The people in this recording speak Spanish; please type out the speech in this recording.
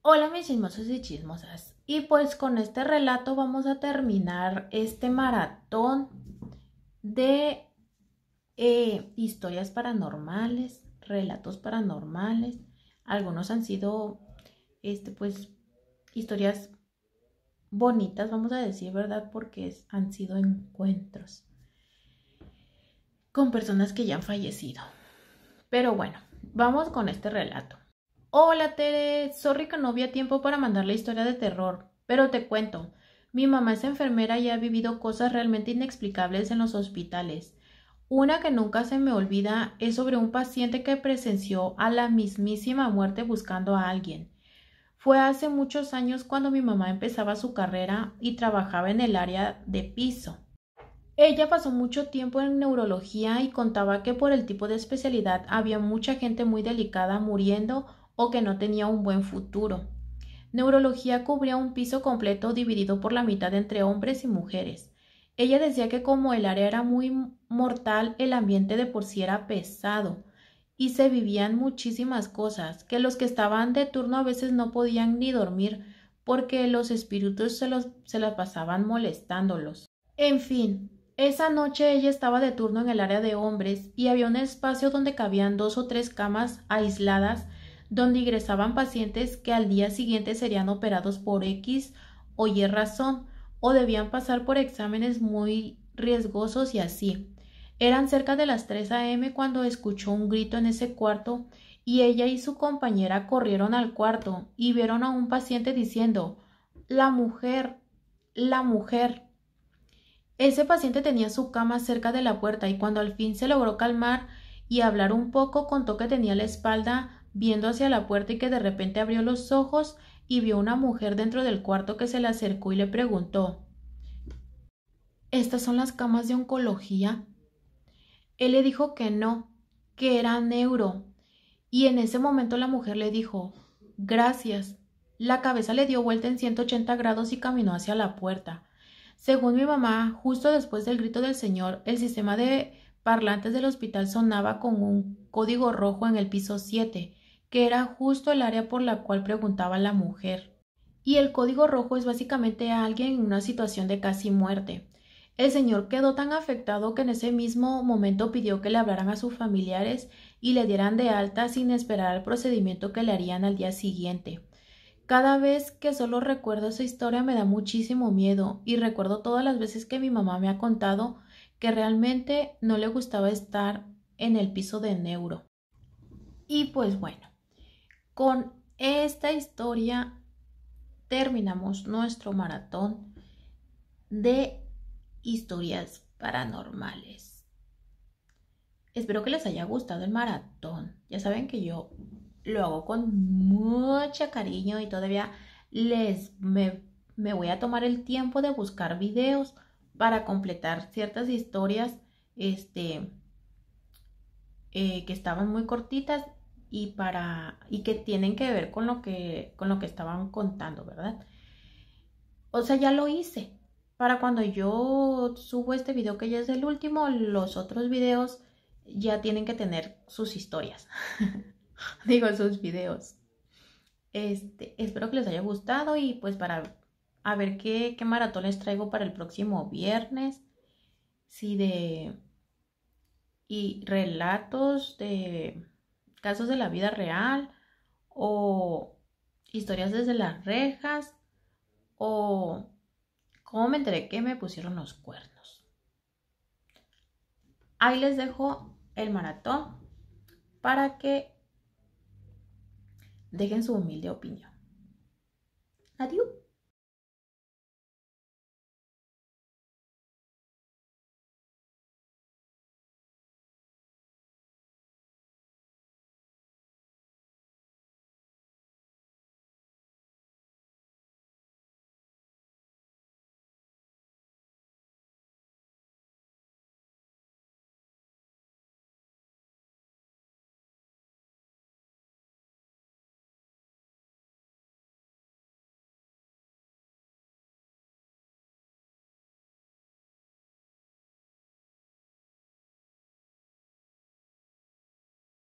Hola mis chismosos y chismosas. Y pues con este relato vamos a terminar este maratón de eh, historias paranormales, relatos paranormales. Algunos han sido, este, pues, historias bonitas, vamos a decir, ¿verdad? Porque han sido encuentros con personas que ya han fallecido. Pero bueno, vamos con este relato. Hola Tere, sorry que no había tiempo para mandar la historia de terror, pero te cuento. Mi mamá es enfermera y ha vivido cosas realmente inexplicables en los hospitales. Una que nunca se me olvida es sobre un paciente que presenció a la mismísima muerte buscando a alguien. Fue hace muchos años cuando mi mamá empezaba su carrera y trabajaba en el área de piso. Ella pasó mucho tiempo en neurología y contaba que por el tipo de especialidad había mucha gente muy delicada muriendo o que no tenía un buen futuro. Neurología cubría un piso completo dividido por la mitad entre hombres y mujeres. Ella decía que como el área era muy mortal, el ambiente de por sí era pesado y se vivían muchísimas cosas, que los que estaban de turno a veces no podían ni dormir porque los espíritus se, los, se las pasaban molestándolos. En fin, esa noche ella estaba de turno en el área de hombres y había un espacio donde cabían dos o tres camas aisladas donde ingresaban pacientes que al día siguiente serían operados por X o Y razón o debían pasar por exámenes muy riesgosos y así. Eran cerca de las 3 a.m. cuando escuchó un grito en ese cuarto y ella y su compañera corrieron al cuarto y vieron a un paciente diciendo La mujer, la mujer. Ese paciente tenía su cama cerca de la puerta y cuando al fin se logró calmar y hablar un poco contó que tenía la espalda viendo hacia la puerta y que de repente abrió los ojos y vio una mujer dentro del cuarto que se le acercó y le preguntó ¿Estas son las camas de oncología? Él le dijo que no, que era neuro. Y en ese momento la mujer le dijo Gracias. La cabeza le dio vuelta en 180 grados y caminó hacia la puerta. Según mi mamá, justo después del grito del Señor, el sistema de parlantes del hospital sonaba con un código rojo en el piso 7, que era justo el área por la cual preguntaba la mujer. Y el código rojo es básicamente a alguien en una situación de casi muerte. El señor quedó tan afectado que en ese mismo momento pidió que le hablaran a sus familiares y le dieran de alta sin esperar al procedimiento que le harían al día siguiente. Cada vez que solo recuerdo esa historia me da muchísimo miedo y recuerdo todas las veces que mi mamá me ha contado que realmente no le gustaba estar en el piso de neuro. Y pues bueno, con esta historia terminamos nuestro maratón de historias paranormales. Espero que les haya gustado el maratón. Ya saben que yo lo hago con mucho cariño y todavía les me, voy a tomar el tiempo de buscar videos para completar ciertas historias este eh, que estaban muy cortitas y para y que tienen que ver con lo que con lo que estaban contando verdad o sea ya lo hice para cuando yo subo este video que ya es el último los otros videos ya tienen que tener sus historias digo, sus videos. Este, espero que les haya gustado y pues para a ver qué, qué maratón les traigo para el próximo viernes. Si de... Y relatos de casos de la vida real o historias desde las rejas o cómo me enteré que me pusieron los cuernos. Ahí les dejo el maratón para que Dejen su humilde opinión. Adiós.